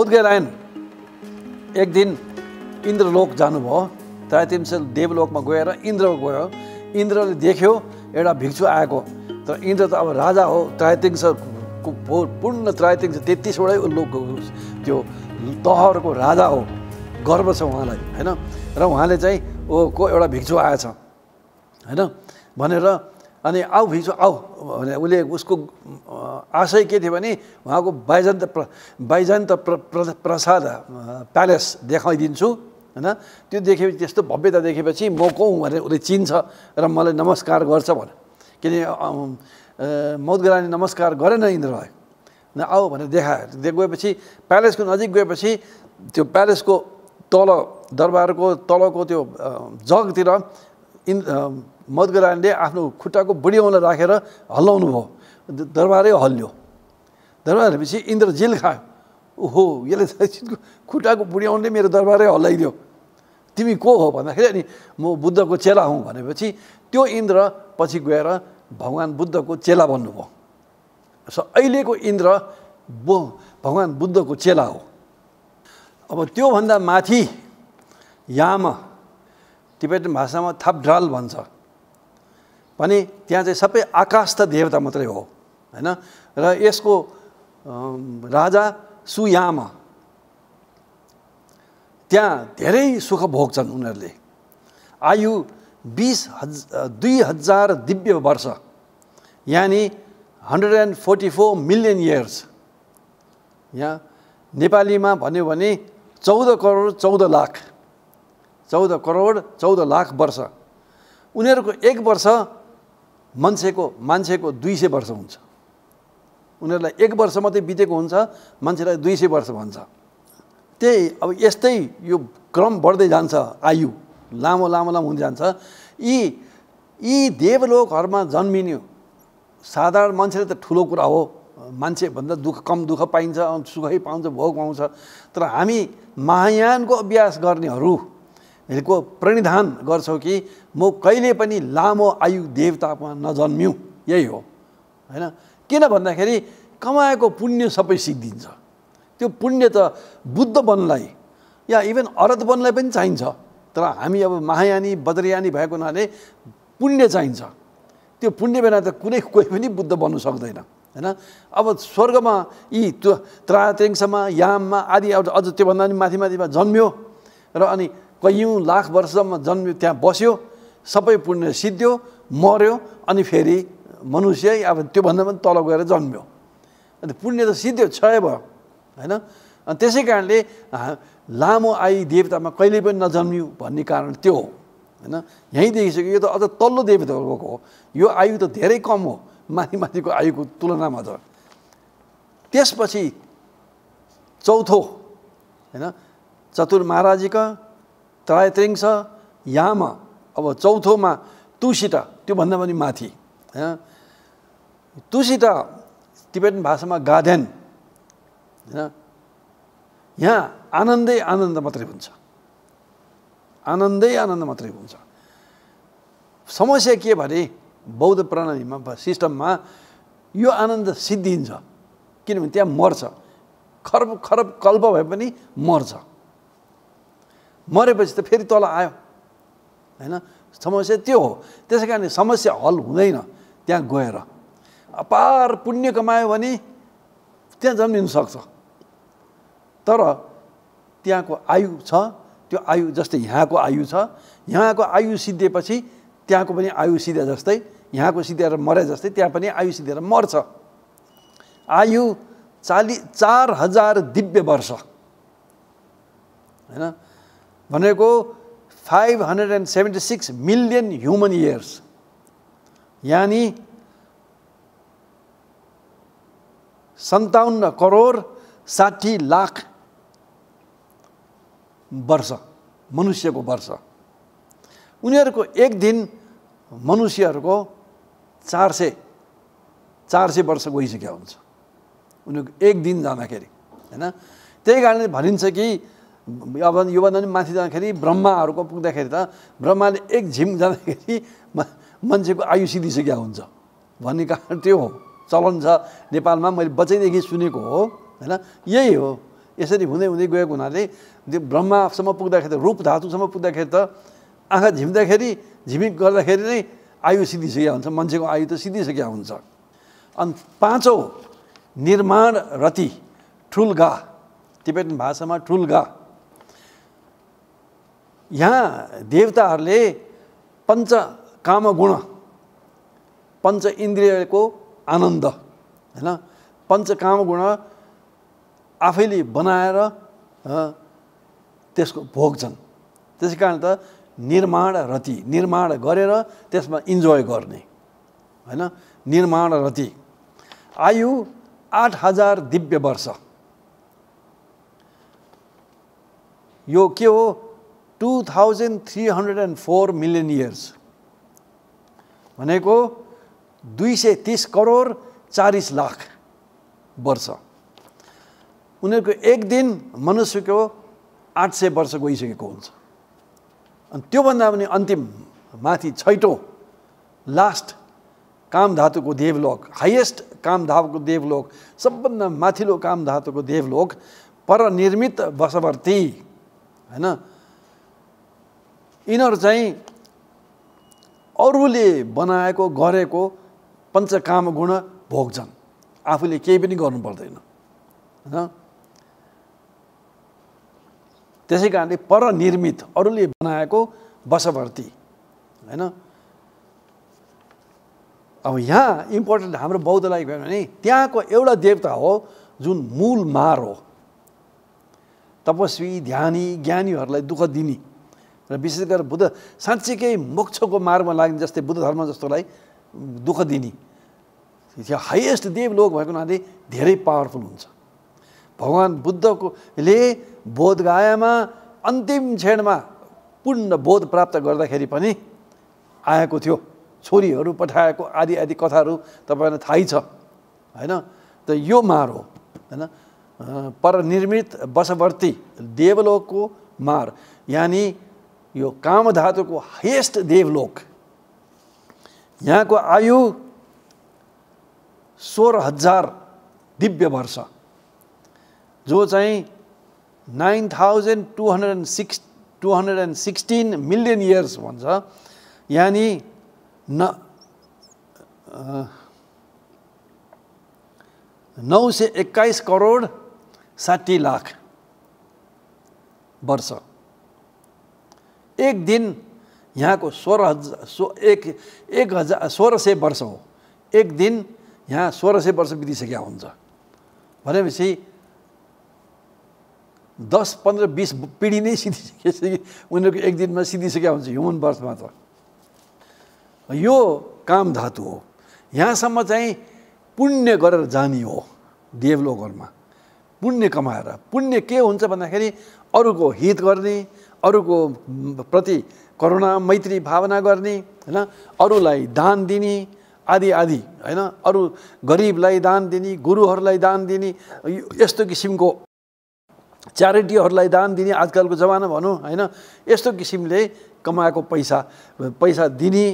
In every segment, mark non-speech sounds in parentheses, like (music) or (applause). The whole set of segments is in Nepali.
बहुत एक दिन इन्द्रलोक जानुभयो त्रायतिमसेल देवलोकमा गएर इन्द्र गयो इन्द्रले देख्यो एउटा भिक्षु आएको तर इन्द्र त अब राजा हो त्रायतिमसेलको पूर्ण त्रायतिमसेल तेत्तिसवटै लोक त्यो तहरको राजा हो गर्व छ उहाँलाई होइन र उहाँले चाहिँ ओ को एउटा भिक्षु आएछ होइन भनेर अनि आऊ भिजो आऊ भने उसले उसको आशय के थियो भने उहाँको बाइजन्त प्र बाइजन्त प्र प्र प्रसाद प्यालेस देखाइदिन्छु होइन त्यो देखेपछि त्यस्तो भव्यता देखेपछि म कौँ भनेर उसले चिन्छ र मलाई नमस्कार गर्छ भने किन मौदगरानी नमस्कार गरेन इन्द्रलाई न आऊ भनेर देखायो गएपछि प्यालेसको नजिक गएपछि त्यो प्यालेसको तल दरबारको तलको त्यो जगतिर इन् मदगरानीले आफ्नो खुट्टाको बुढी औँला राखेर हल्लाउनु भयो दरबारै हल्लियो दरबार हलेपछि इन्द्र जेल खायो ओहो यसले खुट्टाको बुढी औँले मेरो दरबारै हल्लाइदियो तिमी को हो भन्दाखेरि अनि म बुद्धको चेला हुँ भनेपछि त्यो इन्द्र पछि गएर भगवान् बुद्धको चेला बन्नुभयो सो अहिलेको इन्द्र बो भगवान् बुद्धको चेला हो अब त्योभन्दा माथि याम टिबेटन भाषामा थापढाल भन्छ भने त्यहाँ चाहिँ सबै आकाश त देवता मात्रै हो होइन र यसको राजा सुयामा त्यहाँ धेरै सुख भोग्छन् उनीहरूले आयु बिस हज दुई हजार दिव्य वर्ष यानि hundred and forty four million years यहाँ नेपालीमा भन्यो भने चौध करोड चौध लाख चौध करोड चौध लाख वर्ष उनीहरूको एक वर्ष मान्छेको मान्छेको दुई सय वर्ष हुन्छ उनीहरूलाई एक वर्ष मात्रै बितेको हुन्छ मान्छेलाई दुई सय वर्ष भन्छ त्यही अब यस्तै यो क्रम बढ्दै जान्छ आयु लामो लामो लामो हुँदै जान्छ यी यी देवलोकहरूमा जन्मिने साधारण मान्छेले त ठुलो कुरा हो मान्छेभन्दा दुःख कम दुःख पाइन्छ सुखै पाउँछ भोग पाउँछ तर हामी महायानको अभ्यास गर्नेहरू को प्रणिधान गर्छौँ कि म कहिले पनि लामो आयु देवतामा नजन्म्यौँ यही हो होइन किन भन्दाखेरि कमाएको पुण्य सबै सिद्धिन्छ त्यो पुण्य त बुद्ध वनलाई या इभन अरत वनलाई पनि चाहिन्छ तर हामी अब महायानी बद्रयानी भएको हुनाले पुण्य चाहिन्छ त्यो पुण्य बिना त कुनै कोही पनि बुद्ध बन्नु सक्दैन होइन अब स्वर्गमा यी त्यो त्रात्रिङ्समा याममा आदि अझ त्योभन्दा पनि माथि माथिमा जन्म्यो र अनि कैयौँ लाख वर्षसम्म जन्म्यो त्यहाँ बस्यो सबै पुण्य सिद्धियो मर्यो अनि फेरि मनुष्य अब त्योभन्दा पनि तल गएर जन्म्यो अन्त पुण्य त सिद्धियो क्षय भयो होइन अनि त्यसै कारणले लामो आयु देवतामा कहिले पनि नजन्मियो भन्ने कारण त्यो हो होइन यहीँ देखिसक्यो यो त अझ तल्लो देवताहरूको हो यो आयु त धेरै कम हो माथि माथिको आयुको तुलनामा त त्यसपछि चौथो होइन चतुर महाराजीका त्रायत्रिङ छ यामा अब चौथोमा तुसित त्योभन्दा पनि माथि होइन तुसित तिब्बतन भाषामा गाधेन होइन यहाँ आनन्दै आनन्द मात्रै हुन्छ आनन्दै आनन्द मात्रै हुन्छ समस्या के भने बौद्ध प्रणालीमा सिस्टममा यो आनन्द सिद्धिन्छ किनभने त्यहाँ मर्छ खरब खरब कल्प भए पनि मर्छ मरेपछि त फेरि तल आयो होइन समस्या त्यो हो त्यसै कारण समस्या हल हुँदैन त्यहाँ गएर अपार पुण्य कमायो भने त्यहाँ जन्मिन सक्छ तर त्यहाँको आयु छ त्यो आयु जस्तै यहाँको आयु छ यहाँको आयु सिद्धिएपछि त्यहाँको पनि आयु सिधे जस्तै यहाँको सिधेर मरे जस्तै त्यहाँ पनि आयु सिधेर मर्छ आयु चालि चार हजार दिव्य वर्ष होइन भनेको five hundred and seventy six million human years यानि सन्ताउन्न करोड साठी लाख वर्ष मनुष्यको वर्ष उनीहरूको एक दिन मनुष्यहरूको चार सय चार सय वर्ष गइसकेको हुन्छ उनीहरूको एक दिन जाँदाखेरि होइन त्यही कारणले भनिन्छ कि अब योभन्दा पनि माथि जाँदाखेरि ब्रह्माहरूको पुग्दाखेरि त ब्रह्माले एक झिम जाँदाखेरि मान्छेको आयु सिद्धिसक्या हुन्छ भन्ने कारण त्यो हो चलन छ नेपालमा मैले बचैदेखि सुनेको हो होइन यही हो यसरी हुँदै हुँदै गएको हुनाले त्यो ब्रह्मासम्म पुग्दाखेरि त रूप धातुसम्म पुग्दाखेरि त आँखा झिम्दाखेरि झिमिक गर्दाखेरि नै आयु सिद्धिसकेका हुन्छ मान्छेको आयु त सिद्धिसकेको हुन्छ अनि पाँचौँ निर्माण रति ठुलगा टिबेटन भाषामा ठुलगा यहाँ देवताहरूले पञ्च गुण पञ्च इन्द्रियको आनन्द होइन पञ्चकामगुण आफैले बनाएर त्यसको भोग्छन् त्यसै कारण त निर्माण रति निर्माण गरेर त्यसमा इन्जोय गर्ने होइन निर्माण रति आयु आठ हजार दिव्य वर्ष यो के हो 2304 मिलियन इयर्स भनेको दुई सय तिस करोड चालिस लाख वर्ष उनीहरूको एक दिन मनुष्यको आठ सय वर्ष गइसकेको हुन्छ अनि त्योभन्दा पनि अन्तिम माथि छैटौँ लास्ट काम धातुको देवलोक हाइएस्ट कामधातुको देवलोक सबभन्दा माथिल्लो कामधातुको देवलोक परनिर्मित वशवर्ती होइन यिनीहरू चाहिँ अरूले बनाएको गरेको पञ्चकाम गुण भोग्छन् आफूले केही पनि गर्नु पर्दैन होइन त्यसै कारणले परनिर्मित अरूले बनाएको वशवर्ती होइन अब यहाँ इम्पोर्टेन्ट हाम्रो बौद्धलाई भयो भने त्यहाँको एउटा देवता हो जुन मूल मार हो तपस्वी ध्यानी ज्ञानीहरूलाई दुःख दिने र विशेष गरेर बुद्ध साँच्चीकै मोक्षको मार्गमा लाग्ने जस्तै बुद्ध धर्म जस्तोलाई दुःख दिने त्यो हाइएस्ट लोक भएको हुनाले धेरै पावरफुल हुन्छ भगवान् बुद्धकोले बोधगायामा अन्तिम क्षणमा पूर्ण बोध प्राप्त गर्दाखेरि पनि आएको थियो छोरीहरू पठाएको आदि आदि कथाहरू तपाईँलाई थाहै छ होइन त यो मार हो होइन परनिर्मित वशवर्ती देवलोकको मार यानि यो कामधातुको हाइएस्ट देवलोक यहाँको आयु सोह्र हजार दिव्य वर्ष जो चाहिँ nine thousand two hundred and six two hundred and sixteen million years भन्छ यानि न नौ सय एक्काइस करोड साठी लाख वर्ष एक दिन यहाँको सोह्र हजार सो एक एक हजार सोह्र सय वर्ष हो एक दिन यहाँ सोह्र सय वर्ष बितिसकेका हुन्छ भनेपछि दस पन्ध्र बिस पिँढी नै सिधिसकेपछि उनीहरूको एक दिनमा सिधिसके हुन्छ ह्युमन बर्थमा त यो काम धातु हो यहाँसम्म चाहिँ पुण्य गरेर जाने हो देवलोकहरूमा पुण्य कमाएर पुण्य के हुन्छ भन्दाखेरि अरूको हित गर्ने अरूको प्रति करुणा मैत्री भावना गर्ने होइन अरूलाई दान दिने आदि आदि होइन अरू गरिबलाई दान दिने गुरुहरूलाई दान दिने यस्तो किसिमको च्यारिटीहरूलाई दान दिने आजकलको जमाना भनौँ होइन यस्तो किसिमले कमाएको पैसा पैसा दिने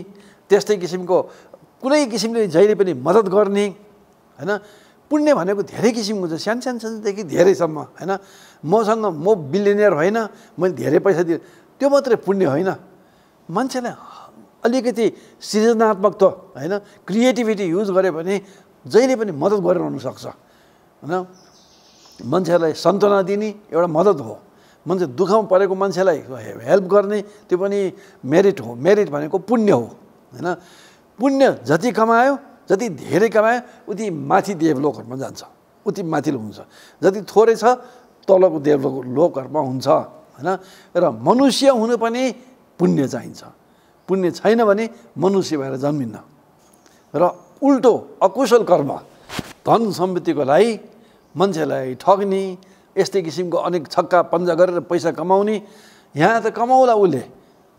त्यस्तै किसिमको कुनै किसिमले जहिले पनि मद्दत गर्ने होइन पुण्य भनेको धेरै किसिमको छ सानो सानो सानोदेखि धेरैसम्म होइन मसँग म बिलिनियर होइन मैले धेरै पैसा दिएँ त्यो मात्रै पुण्य होइन मान्छेलाई अलिकति सृजनात्मकत्व होइन क्रिएटिभिटी युज गऱ्यो भने जहिले पनि मद्दत गरिरहनु सक्छ होइन मान्छेहरूलाई सान्त्वना दिने एउटा मद्दत हो मान्छे दुःखमा परेको मान्छेलाई हेल्प गर्ने त्यो पनि मेरिट हो मेरिट भनेको पुण्य हो होइन पुण्य जति कमायो जति धेरै कमायो उति माथि देवलोकहरूमा जान्छ उति माथिल्लो हुन्छ जति थोरै छ तलको देवलोक लोकहरूमा हुन्छ होइन र मनुष्य हुनु पनि पुण्य चाहिन्छ पुण्य छैन भने मनुष्य भएर जन्मिन्न र उल्टो अकुशल कर्म धन सम्पत्तिको लागि मान्छेलाई ठग्ने यस्तै किसिमको अनेक छक्का पन्जा गरेर पैसा कमाउने यहाँ त कमाउला उसले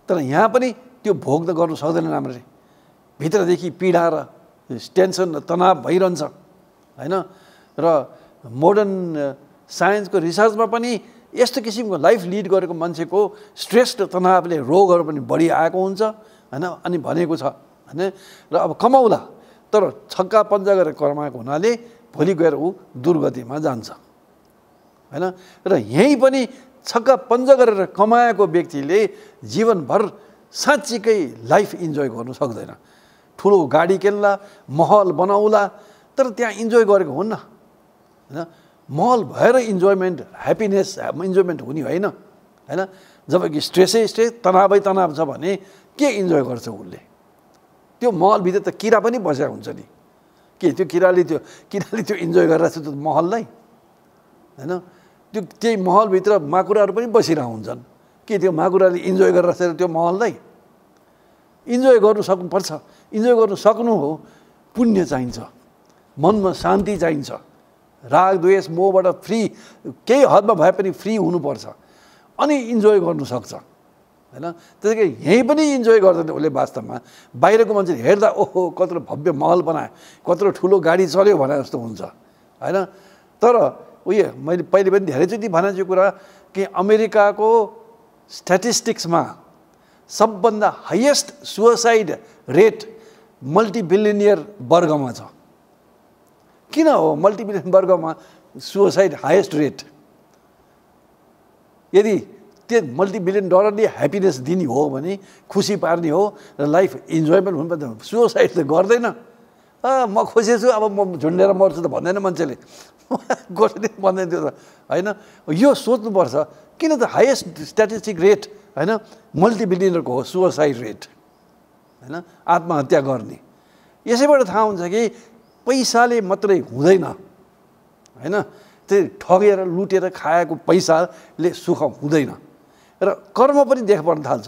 तर यहाँ पनि त्यो भोग त गर्नु सक्दैन राम्ररी भित्रदेखि पीडा र टेन्सन तनाव भइरहन्छ होइन र मोडर्न साइन्सको रिसर्चमा पनि यस्तो किसिमको लाइफ लिड गरेको मान्छेको स्ट्रेस र तनावले रोगहरू पनि बढी आएको हुन्छ होइन अनि भनेको छ होइन र अब कमाउला तर छक्का पन्जा गरेर कमाएको हुनाले भोलि गएर ऊ दुर्गतिमा जान्छ होइन र यहीँ पनि छक्का पन्जा गरेर कमाएको व्यक्तिले जीवनभर साँच्चीकै लाइफ इन्जोय गर्नु सक्दैन ठुलो गाडी केल्ला महल बनाउला तर त्यहाँ इन्जोय गरेको हुन्न होइन महल भएर इन्जोयमेन्ट ह्याप्पिनेस इन्जोयमेन्ट हुने होइन होइन जब कि स्ट्रेसै स्ट्रेस तनावै तनाव छ भने के इन्जोय गर्छ उसले त्यो महलभित्र त किरा पनि बसेको हुन्छ नि के त्यो किराले त्यो किराले त्यो इन्जोय गरेर त्यो महललाई होइन त्यो त्यही महलभित्र माकुराहरू पनि बसिरहेको हुन्छन् के त्यो माकुराले इन्जोय गरेर त्यो महललाई इन्जोय गर्नु सक्नुपर्छ इन्जोय गर्न सक्नु हो पुण्य चाहिन्छ मनमा शान्ति चाहिन्छ राग द्वेष मोहबाट फ्री केही हदमा भए पनि फ्री हुनुपर्छ अनि इन्जोय सक्छ होइन त्यसै यहीँ पनि इन्जोय गर्दैन उसले वास्तवमा बाहिरको मान्छेले हेर्दा ओहो कत्रो भव्य महल बनायो कत्रो ठुलो गाडी चल्यो भने जस्तो हुन्छ होइन तर उयो मैले पहिले पनि धेरैचोटि भने चाहिँ कुरा कि अमेरिकाको स्ट्याटिस्टिक्समा सबभन्दा हाइएस्ट सुसाइड रेट मल्टिबिलियनियर वर्गमा छ किन हो मल्टिबिलियन वर्गमा सुसाइड हाइएस्ट रेट यदि त्यो मल्टिबिलियन डलरले ह्याप्पिनेस दिने हो भने खुसी पार्ने हो र लाइफ इन्जोयमेन्ट हुनुपर्छ सुसाइड त गर्दैन म खुसी छु अब म झुन्डेर मर्छु त भन्दैन मान्छेले गर्दै (laughs) भन्दैन त्यो त होइन यो सोच्नुपर्छ किन त हाइएस्ट स्ट्याटिस्टिक रेट होइन मल्टिबिलियनरको हो सुसाइड रेट होइन आत्महत्या गर्ने यसैबाट थाहा हुन्छ कि पैसाले मात्रै हुँदैन होइन त्यो ठगेर लुटेर खाएको पैसाले सुख हुँदैन र कर्म पनि देख पर्न थाल्छ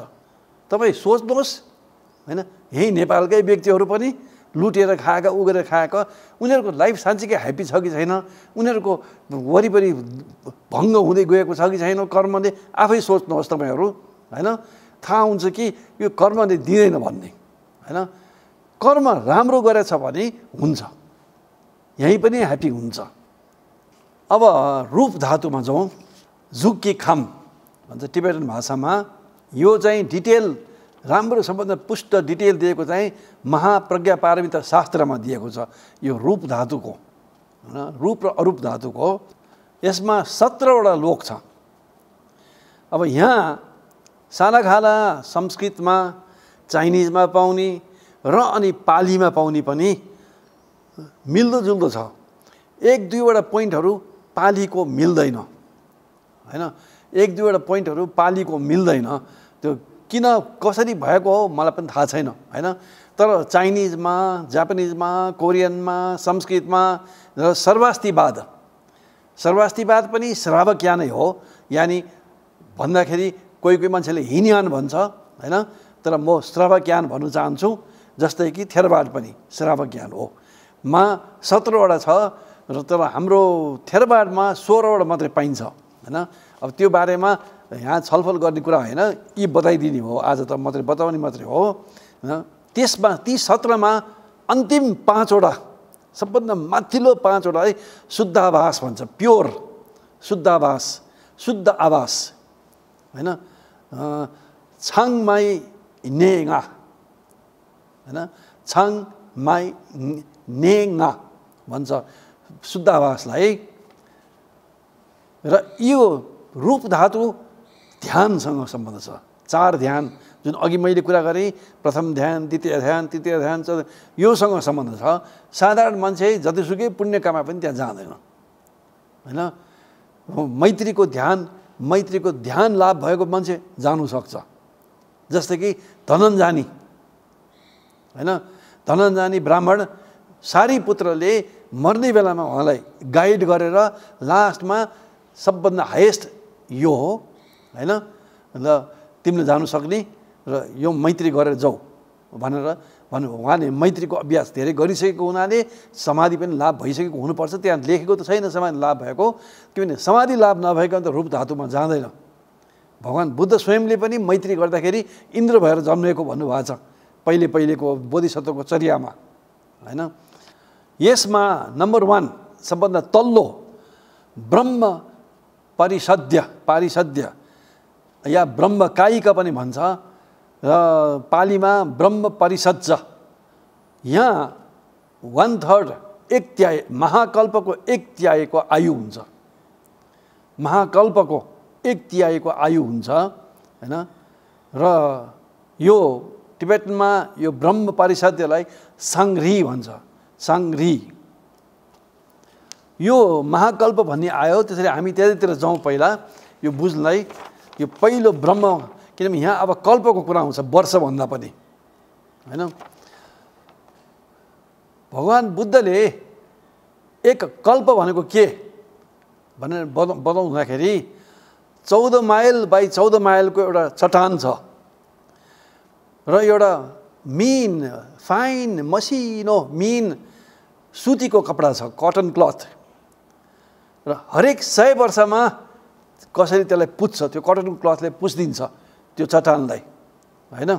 तपाईँ सोच्नुहोस् होइन यहीँ नेपालकै व्यक्तिहरू पनि लुटेर खाएका उगेर खाएका उनीहरूको लाइफ साँच्चीकै ह्याप्पी छ कि छैन उनीहरूको वरिपरि भङ्ग हुँदै गएको छ कि छैन कर्मले आफै सोच्नुहोस् तपाईँहरू होइन थाहा हुन्छ कि यो कर्मले दिँदैन भन्ने होइन कर्म राम्रो गरेछ भने हुन्छ यहीँ पनि ह्याप्पी हुन्छ अब रूप धातुमा जाउँ झुक्की खाम भन्छ टिबेटन भाषामा यो चाहिँ डिटेल राम्रो सम्बन्ध पुष्ट डिटेल दिएको चाहिँ महाप्रज्ञा पारमिता शास्त्रमा दिएको छ यो रूप धातुको होइन रूप र अरूप धातुको यसमा सत्रवटा लोक छ अब यहाँ सानाखाला संस्कृतमा चाइनिजमा पाउने र अनि पालीमा पाउने पनि मिल्दोजुल्दो छ एक दुईवटा पोइन्टहरू पालीको मिल्दैन होइन एक दुईवटा पोइन्टहरू पालीको मिल्दैन त्यो किन कसरी भएको हो मलाई पनि थाहा छैन होइन तर चाइनिजमा जापानिजमा कोरियनमा संस्कृतमा र सर्वास्तिवाद सर्वास्तिवाद पनि श्रावक ज्ञानै हो यानि भन्दाखेरि कोही कोही मान्छेले हिनयान भन्छ होइन तर म श्राव ज्ञान भन्न चाहन्छु जस्तै कि थेरवाद पनि श्राव ज्ञान हो मा सत्रवटा छ र तर हाम्रो थेरवाडमा सोह्रवटा मात्रै पाइन्छ होइन अब त्यो बारेमा यहाँ छलफल गर्ने कुरा होइन यी बताइदिने हो आज त मात्रै बताउने मात्रै हो होइन त्यसमा ती सत्रमा अन्तिम पाँचवटा सबभन्दा माथिल्लो पाँचवटा है शुद्ध भन्छ प्योर शुद्ध शुद्ध आवास होइन छाङमाई नेगा होइन छाङ माइ नेगा भन्छ शुद्धावासलाई र यो रूप धातु ध्यानसँग सम्बन्ध छ चार ध्यान जुन अघि मैले कुरा गरेँ प्रथम ध्यान द्वितीय ध्यान तृतीय ध्यान योसँग सम्बन्ध छ साधारण मान्छे जतिसुकै पुण्यकामा पनि त्यहाँ जाँदैन होइन मैत्रीको ध्यान मैत्रीको ध्यान लाभ भएको मान्छे जानु सक्छ जस्तै कि धनन्जानी होइन धनन्जानी ब्राह्मण सारी पुत्रले मर्ने बेलामा उहाँलाई गाइड गरेर लास्टमा सबभन्दा हाइएस्ट यो हो होइन र तिमीले जानु सक्ने र यो मैत्री गरेर जाऊ भनेर भन्नु उहाँले मैत्रीको अभ्यास धेरै गरिसकेको हुनाले समाधि पनि लाभ भइसकेको हुनुपर्छ त्यहाँ लेखेको त छैन समाधि लाभ भएको किनभने समाधि लाभ नभएको त रूप धातुमा जाँदैन भगवान् बुद्ध स्वयंले पनि मैत्री गर्दाखेरि इन्द्र भएर जन्मेको भन्नुभएको छ पहिले पहिलेको बोधिसत्वको चर्यामा होइन यसमा नम्बर वान सबभन्दा तल्लो ब्रह्म परिषद्य पारिषद्य या ब्रह्मकायिका पनि भन्छ र पालीमा ब्रह्म परिषज्ज यहाँ वान थर्ड एक त्याय महाकल्पको एक त्यायको आयु हुन्छ महाकल्पको एक तिहाईको आयु हुन्छ होइन र यो टिबेटमा यो ब्रह्म पारिषद्यलाई साङ्घ्री भन्छ साङ्घ्री यो महाकल्प भन्ने आयो त्यसरी हामी त्यतातिर जाउँ पहिला यो बुझ्नलाई यो पहिलो ब्रह्म किनभने यहाँ अब कल्पको कुरा आउँछ वर्षभन्दा पनि होइन भगवान् बुद्धले एक कल्प भनेको के भनेर बता बताउँदाखेरि चौध माइल बाई चौध माइलको एउटा चट्टान छ र एउटा मिन फाइन मसिनो मिन सुतीको कपडा छ कटन क्लथ र हरेक सय वर्षमा कसरी त्यसलाई पुज्छ त्यो कटन क्लथले पुज्दिन्छ त्यो चट्टानलाई होइन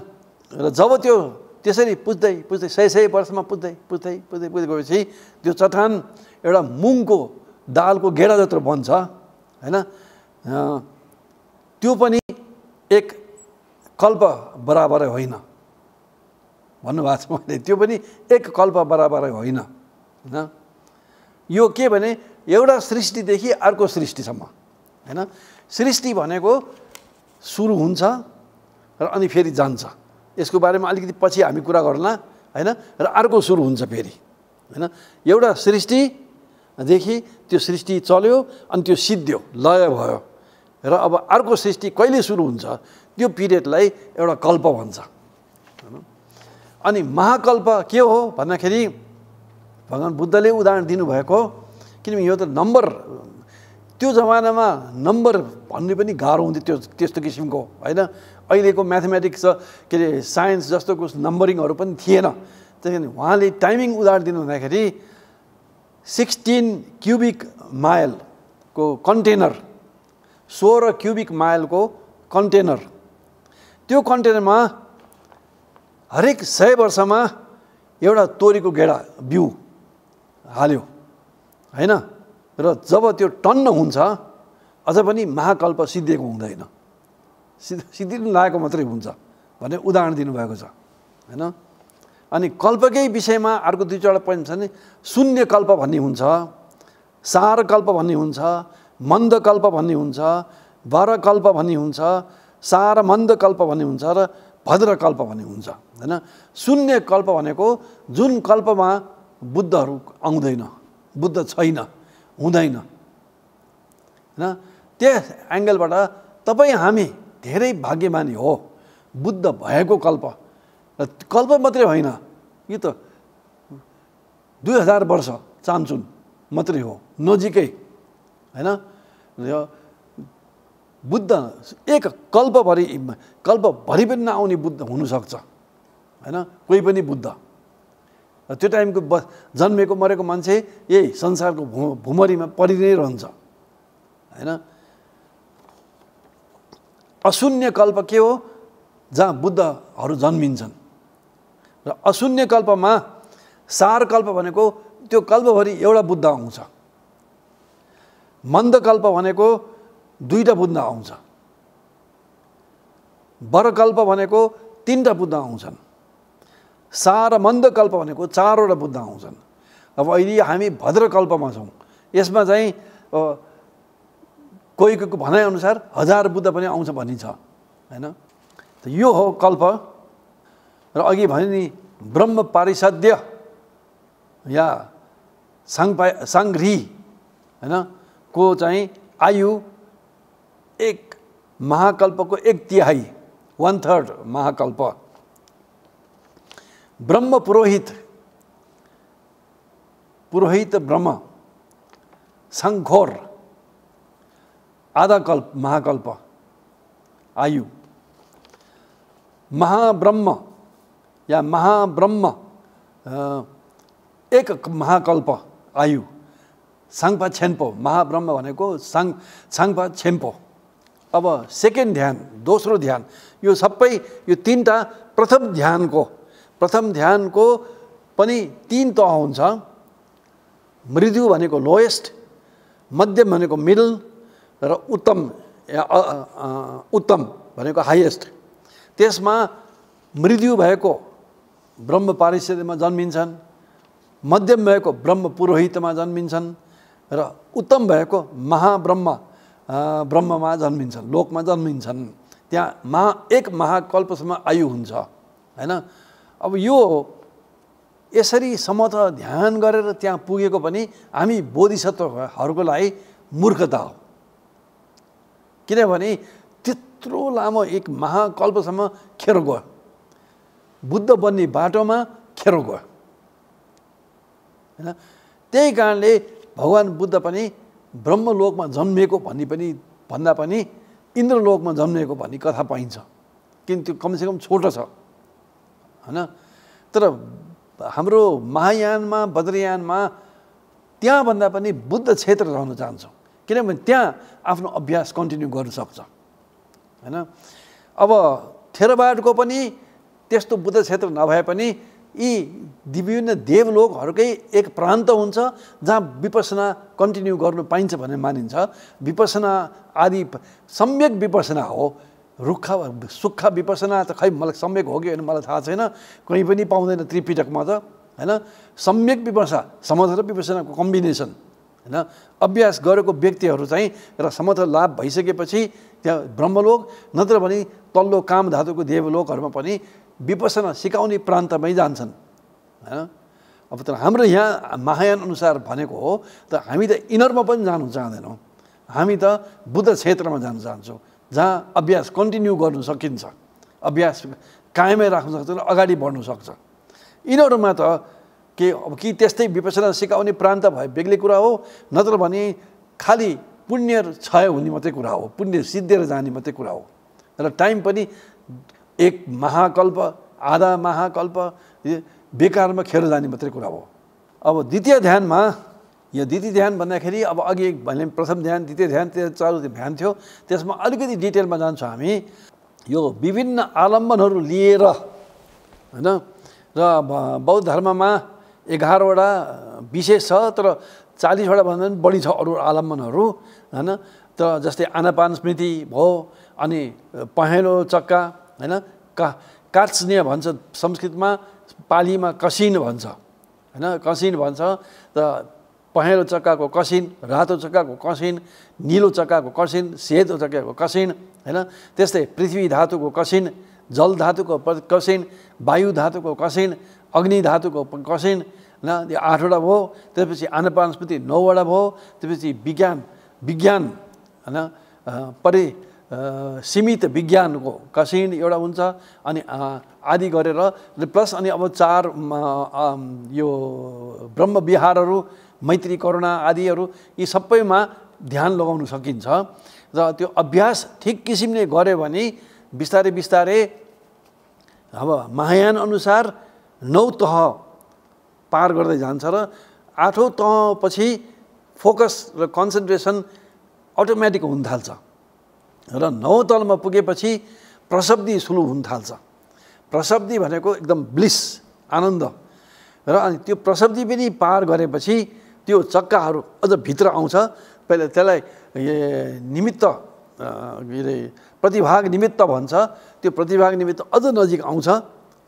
र जब त्यो त्यसरी पुज्दै पुज्दै सय सय वर्षमा पुज्दै पुज्दै पुज्दै पुज्दै गएपछि त्यो चट्टान एउटा मुङको दालको गेडा जत्रो बन्छ होइन त्यो पनि एक कल्प बराबरै होइन भन्नुभएको छ मैले त्यो पनि एक कल्प बराबरै होइन होइन यो के भने एउटा सृष्टिदेखि अर्को सृष्टिसम्म होइन सृष्टि भनेको सुरु हुन्छ र अनि फेरि जान्छ यसको बारेमा अलिकति पछि हामी कुरा गरौँला होइन र अर्को सुरु हुन्छ फेरि होइन एउटा सृष्टिदेखि त्यो सृष्टि चल्यो अनि त्यो सिद्धियो लय भयो र अब अर्को सृष्टि कहिले सुरु हुन्छ त्यो पिरियडलाई एउटा कल्प भन्छ होइन अनि महाकल्प के हो भन्दाखेरि भगवान् बुद्धले उदाहरण दिनुभएको किनभने यो त नम्बर त्यो जमानामा नम्बर भन्ने पनि गाह्रो हुन्थ्यो त्यो त्यस्तो किसिमको होइन अहिलेको म्याथमेटिक्स के अरे साइन्स जस्तो कुछ नम्बरिङहरू पनि थिएन त्यस कारण उहाँले टाइमिङ उदाहरण दिनु हुँदाखेरि सिक्सटिन क्युबिक माइलको कन्टेनर सोह्र क्युबिक माइलको कन्टेनर त्यो कन्टेनरमा हरेक सय वर्षमा एउटा तोरीको गेडा बिउ हाल्यो होइन र जब त्यो टन्न हुन्छ अझ पनि महाकल्प सिद्धिएको हुँदैन सिद्ध सिद्धि लागेको मात्रै हुन्छ भन्ने उदाहरण दिनुभएको छ होइन अनि कल्पकै विषयमा अर्को दुई चारवटा पोइन्ट छ भने शून्य कल्प भन्ने हुन्छ सारकल्प भन्ने हुन्छ मन्दकल्प भन्ने हुन्छ वरकल्प भन्ने हुन्छ सार मन्दकल्प भन्ने हुन्छ र भद्रकल्प भन्ने हुन्छ होइन शून्य कल्प भनेको जुन कल्पमा बुद्धहरू आउँदैन बुद्ध छैन हुँदैन होइन त्यस एङ्गलबाट तपाईँ हामी धेरै भाग्यमानी हो बुद्ध भएको कल्प र कल्प मात्रै होइन यो त दुई हजार वर्ष चाम्चुन मात्रै हो नजिकै होइन बुद्ध एक कल्पभरि कल्पभरि पनि नआउने बुद्ध हुनसक्छ होइन कोही पनि बुद्ध त्यो टाइमको ब जन्मेको मरेको मान्छे यही संसारको भु भुमरीमा परि नै रहन्छ होइन अशून्य कल्प के हो जहाँ बुद्धहरू जन्मिन्छन् र अशून्य कल्पमा सार कल्प भनेको त्यो कल्पभरि एउटा बुद्ध आउँछ मन्दकल्प भनेको दुईवटा बुद्ध आउँछ वरकल्प भनेको तिनवटा बुद्ध आउँछन् सार र मन्दकल्प भनेको चारवटा बुद्ध आउँछन् अब अहिले हामी भद्रकल्पमा छौँ यसमा चाहिँ कोही कोहीको भनाइअनुसार हजार बुद्ध पनि आउँछ भनिन्छ होइन त यो हो कल्प र अघि भने नि ब्रह्म पारिषाद्य या साङ्पा साङ्री होइन को चाहिँ आयु एक महाकल्पको एक तिहाई वान थर्ड महाकल्प ब्रह्म पुरोहित पुरोहित ब्रह्म सङ्घोर आधा कल्प महाकल्प आयु महाब्रह्म या महाब्रह्म एक महाकल्प आयु साङपा छेन्पो महाब्रह्म भनेको साङ साङ्पा छेन्पो अब सेकेन्ड ध्यान दोस्रो ध्यान यो सबै यो तिनवटा प्रथम ध्यानको प्रथम ध्यानको पनि तिन तह हुन्छ मृदु भनेको लोएस्ट मध्यम भनेको मिडल र उत्तम उत्तम भनेको हाइएस्ट त्यसमा मृत्यु भएको ब्रह्म पारिस्थितिमा जन्मिन्छन् मध्यम भएको ब्रह्म पुरोहितमा जन्मिन्छन् र उत्तम भएको महाब्रह्म ब्रह्ममा जन्मिन्छन् लोकमा जन्मिन्छन् त्यहाँ महा एक महाकल्पसम्म आयु हुन्छ होइन अब यो यसरी समत ध्यान गरेर त्यहाँ पुगेको पनि हामी बोधिसत्वहरूको लागि मूर्खता हो किनभने त्यत्रो लामो एक महाकल्पसम्म खेरो गयो बुद्ध बन्ने बाटोमा खेरो गयो होइन त्यही कारणले भगवान् बुद्ध पनि ब्रह्मलोकमा जन्मिएको भन्ने पनि भन्दा पनि इन्द्रलोकमा जन्मिएको भन्ने कथा पाइन्छ किन त्यो कमसेकम छोटो छ होइन तर हाम्रो महायानमा बद्रयानमा त्यहाँभन्दा पनि बुद्ध क्षेत्र रहन चाहन्छौँ किनभने त्यहाँ आफ्नो अभ्यास कन्टिन्यू गर्न सक्छ होइन अब थेरवाडको पनि त्यस्तो बुद्ध क्षेत्र नभए पनि यी विभिन्न देवलोकहरूकै एक प्रान्त हुन्छ जहाँ विपसना कन्टिन्यू गर्नु पाइन्छ भन्ने मानिन्छ विपसना आदि सम्यक विपसना हो रुखा सुक्खा विपसना त खै मलाई सम्यक हो कि होइन मलाई थाहा छैन कहीँ पनि पाउँदैन त्रिपिटकमा त होइन सम्यक विपसना समथ र विपसनाको कम्बिनेसन होइन अभ्यास गरेको व्यक्तिहरू चाहिँ र समथ लाभ भइसकेपछि त्यहाँ ब्रह्मलोक नत्र भने तल्लो काम धातुको देवलोकहरूमा पनि विपसना सिकाउने प्रान्तमै जान्छन् होइन अब तर हाम्रो यहाँ महायान अनुसार भनेको हो त हामी त इनरमा पनि जानु चाहँदैनौँ हामी त बुद्ध क्षेत्रमा जान चाहन्छौँ जहाँ अभ्यास कन्टिन्यू गर्नु सकिन्छ अभ्यास कायमै राख्न सक्छ र अगाडि बढ्नु सक्छ यिनीहरूमा त के अब कि त्यस्तै विपसना सिकाउने प्रान्त भए बेग्लै कुरा हो नत्र भने खालि पुण्य क्षय हुने मात्रै कुरा हो पुण्य सिद्धिएर जाने मात्रै कुरा हो र टाइम पनि एक महाकल्प आधा महाकल्प बेकारमा खेर जाने मात्रै कुरा हो अब द्वितीय ध्यानमा यो द्वितीय ध्यान भन्दाखेरि अब अघि एक भने प्रथम ध्यान द्वितीय ध्यान चार ध्यान थियो त्यसमा अलिकति डिटेलमा जान्छौँ हामी यो विभिन्न आलम्बनहरू लिएर होइन र बौद्ध धर्ममा एघारवटा विशेष छ तर चालिसवटा भन्दा पनि बढी छ अरू आलम्बनहरू होइन तर जस्तै आनापान स्मृति भयो अनि पहेँलो चक्का होइन का काच्ने भन्छ संस्कृतमा पालीमा कसिन भन्छ होइन कसिन भन्छ त पहेँलो चक्काको कसिन रातो चक्काको कसिन निलो चक्काको कसिन सेतो चक्काको कसिन होइन त्यस्तै पृथ्वी धातुको कसिन जल धातुको कसिन वायु धातुको कसिन अग्नि धातुको कसिन होइन यो आठवटा भयो त्यसपछि आनपानस्पति नौवटा भयो त्यसपछि विज्ञान विज्ञान होइन परि सीमित विज्ञानको कसिन एउटा हुन्छ अनि आदि गरेर प्लस अनि अब चार यो ब्रह्म ब्रह्मविहारहरू मैत्री करुणा आदिहरू यी सबैमा ध्यान लगाउन सकिन्छ र त्यो अभ्यास ठिक किसिमले गऱ्यो भने बिस्तारै बिस्तारै अब महायान अनुसार नौ तह पार गर्दै जान्छ र आठौँ तहपछि फोकस र कन्सन्ट्रेसन अटोमेटिक हुन थाल्छ र नौ तलमा पुगेपछि प्रशब्दी सुलु हुन थाल्छ प्रशब्दी भनेको एकदम ब्लिस आनन्द र अनि त्यो प्रशब्दी पनि पार गरेपछि त्यो चक्काहरू अझ भित्र आउँछ पहिला त्यसलाई निमित्त के अरे प्रतिभाग निमित्त भन्छ त्यो प्रतिभाग निमित्त अझ नजिक आउँछ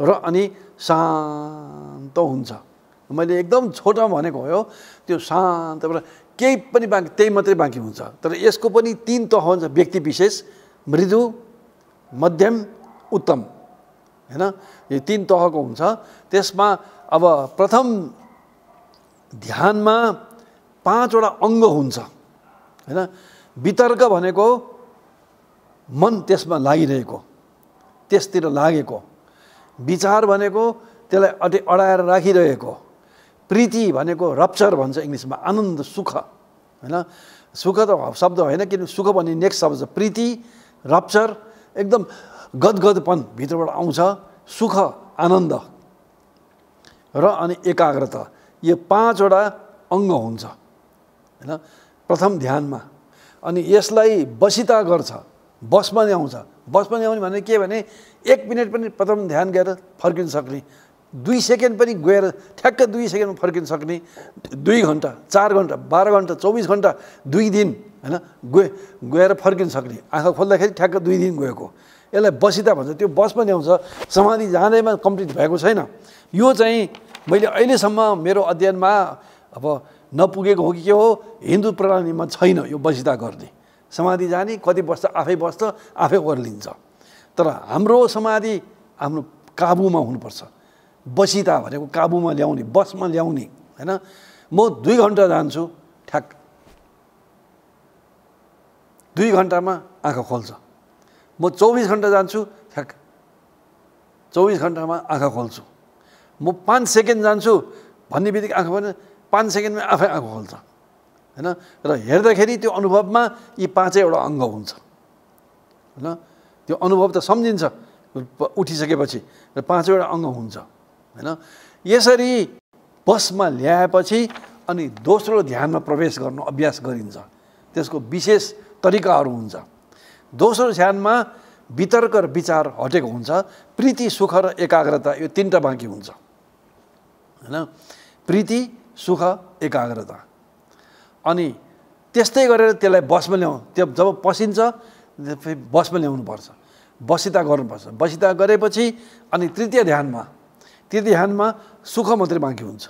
र अनि शान्त हुन्छ मैले एकदम छोटो भनेको हो त्यो शान्त केही पनि बाँकी त्यही मात्रै बाँकी हुन्छ तर यसको पनि तिन तह हुन्छ व्यक्ति विशेष मृदु मध्यम उत्तम होइन यो तिन तहको हुन्छ त्यसमा अब प्रथम ध्यानमा पाँचवटा अङ्ग हुन्छ होइन वितर्क भनेको मन त्यसमा लागिरहेको त्यसतिर लागेको विचार भनेको त्यसलाई अटे अडाएर राखिरहेको प्रीति भनेको रप्चर भन्छ इङ्ग्लिसमा आनन्द सुख होइन सुख त शब्द होइन किन सुख भन्ने नेक्स्ट शब्द छ प्रीति रप्चर एकदम गदगदपन भित्रबाट आउँछ सुख आनन्द र अनि एकाग्रता यो पाँचवटा अङ्ग हुन्छ होइन प्रथम ध्यानमा अनि यसलाई बसिता गर्छ बसमा ल्याउँछ बसमा आउने भने के भने एक मिनट पनि प्रथम ध्यान गएर फर्किन सक्ने दुई सेकेन्ड पनि गएर ठ्याक्क दुई सेकेन्डमा फर्किन सक्ने दुई घन्टा चार घन्टा बाह्र घन्टा चौबिस घन्टा दुई दिन होइन गए गएर फर्किन सक्ने आँखा खोल्दाखेरि ठ्याक्क दुई दिन गएको यसलाई बसिता भन्छ त्यो बस पनि आउँछ समाधि जाँदैमा कम्प्लिट भएको छैन यो चाहिँ मैले अहिलेसम्म मेरो अध्ययनमा अब नपुगेको हो कि के हो हिन्दू प्रणालीमा छैन यो बसिता गर्ने समाधि जाने कति बस्छ आफै बस्छ आफै ओर्लिन्छ तर हाम्रो समाधि आफ्नो काबुमा हुनुपर्छ बसिता भनेको काबुमा ल्याउने बसमा ल्याउने होइन म दुई घन्टा जान्छु ठ्याक दुई घन्टामा आँखा खोल्छ म चौबिस घन्टा जान्छु ठ्याक चौबिस घन्टामा आँखा खोल्छु म पाँच सेकेन्ड जान्छु भन्ने बित्तिकै आँखा भने पाँच सेकेन्डमा आफै आँखा खोल्छ होइन र हेर्दाखेरि त्यो अनुभवमा यी पाँचैवटा अङ्ग हुन्छ होइन त्यो अनुभव त सम्झिन्छ उठिसकेपछि र पाँचवटा अङ्ग हुन्छ होइन यसरी बसमा ल्याएपछि अनि दोस्रो ध्यानमा प्रवेश गर्नु अभ्यास गरिन्छ त्यसको विशेष तरिकाहरू हुन्छ दोस्रो ध्यानमा वितर्क र विचार हटेको हुन्छ प्रीति सुख र एकाग्रता यो तिनवटा बाँकी हुन्छ होइन प्रीति सुख एकाग्रता अनि त्यस्तै गरेर त्यसलाई बसमा ल्याउ त्यो जब पसिन्छ बसमा ल्याउनुपर्छ बसिता गर्नुपर्छ बसिता गरेपछि अनि तृतीय ध्यानमा त्यो ध्यानमा सुख मात्रै बाँकी हुन्छ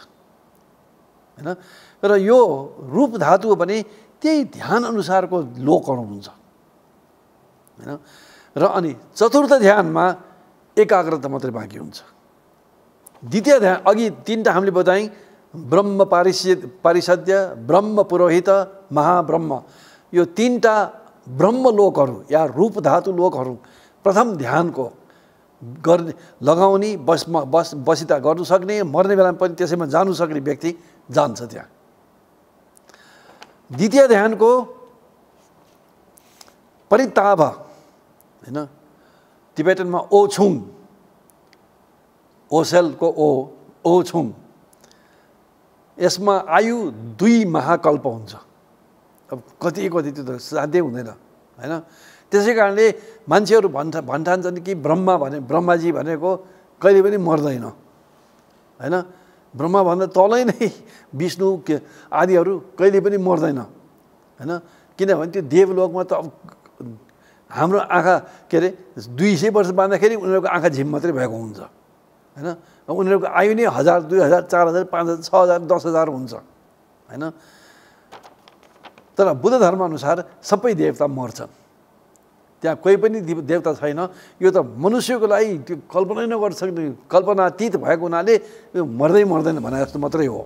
होइन र यो रूप धातु हो भने त्यही ध्यानअनुसारको लोकहरू हुन्छ होइन र अनि चतुर्थ ध्यानमा एकाग्रता मात्रै बाँकी हुन्छ द्वितीय ध्यान अघि तिनवटा हामीले बतायौँ ब्रह्म पारिषद पारिषद्य ब्रह्म पुरोहित महाब्रह्म यो तिनवटा ब्रह्मलोकहरू या रूप धातु लोकहरू प्रथम ध्यानको गर्ने लगाउने बसमा बस बसिता गर्नु सक्ने मर्ने बेलामा पनि त्यसैमा जानु सक्ने व्यक्ति जान्छ त्यहाँ द्वितीय ध्यानको परिताभ होइन तिबेटनमा ओछुङ ओसेलको ओ ओछुङ यसमा आयु दुई महाकल्प हुन्छ अब कति कति त्यो त साध्यै हुँदैन होइन त्यसै कारणले मान्छेहरू भन्छ भन्ठान्छन् कि ब्रह्मा भने ब्रह्माजी भनेको कहिले पनि मर्दैन होइन ब्रह्मा भन्दा तलै नै विष्णु के आदिहरू कहिले पनि मर्दैन होइन किनभने त्यो देवलोकमा त अब हाम्रो आँखा के अरे दुई सय वर्ष बाँध्दाखेरि उनीहरूको आँखा झिम मात्रै भएको हुन्छ होइन उनीहरूको आयु नै हजार दुई हजार चार हजार पाँच हजार छ हजार दस हजार हुन्छ होइन तर बुद्ध धर्मअनुसार सबै देवता मर्छन् त्यहाँ कोही पनि देवता छैन यो त मनुष्यको लागि त्यो कल्पना नगर्न सक्ने कल्पनातीत भएको हुनाले यो मर्दै मर्दैन भने जस्तो मात्रै हो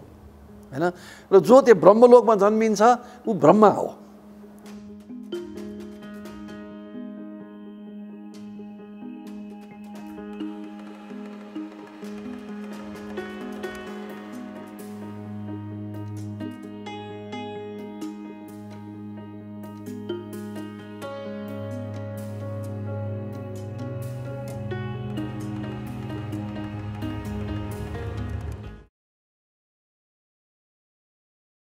होइन र जो त्यो ब्रह्मलोकमा जन्मिन्छ ऊ ब्रह्मा हो